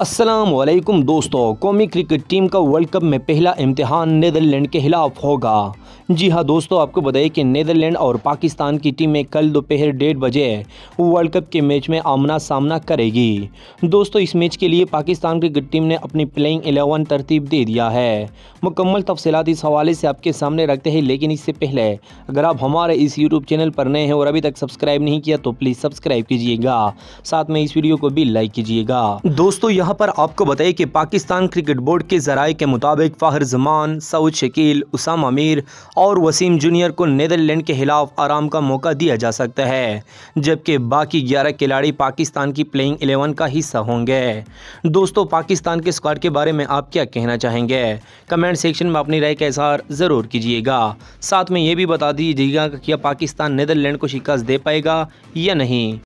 असलम दोस्तों कौमी cricket team का वर्ल्ड कप में पहला इम्तहान नीदरलैंड के खिलाफ होगा जी हाँ दोस्तों आपको बताइए कि नीदरलैंड और पाकिस्तान की टीमें कल दोपहर डेढ़ बजे वर्ल्ड कप के मैच में आमना सामना करेगी दोस्तों इस मैच के लिए पाकिस्तान क्रिकेट टीम ने अपनी प्लेइंग एलेवन तरतीब दे दिया है मुकम्मल तफसलत इस हवाले से आपके सामने रखते हैं लेकिन इससे पहले अगर आप हमारे इस यूट्यूब चैनल पर नए हैं और अभी तक सब्सक्राइब नहीं किया तो प्लीज़ सब्सक्राइब कीजिएगा साथ में इस वीडियो को भी लाइक कीजिएगा दोस्तों यहाँ पर आपको बताइए कि पाकिस्तान क्रिकेट बोर्ड के जराये के मुताबिक फ़ाहर जमान सऊद शकील उसाम अमीर और वसीम जूनियर को नीदरलैंड के खिलाफ आराम का मौका दिया जा सकता है जबकि बाकी ग्यारह खिलाड़ी पाकिस्तान की प्लेइंग एलेवन का हिस्सा होंगे दोस्तों पाकिस्तान के स्क्वाड के बारे में आप क्या कहना चाहेंगे कमेंट सेक्शन में अपनी राय का इजहार ज़रूर कीजिएगा साथ में ये भी बता दीजिएगा कि क्या पाकिस्तान नीदरलैंड को शिकस्त दे पाएगा या नहीं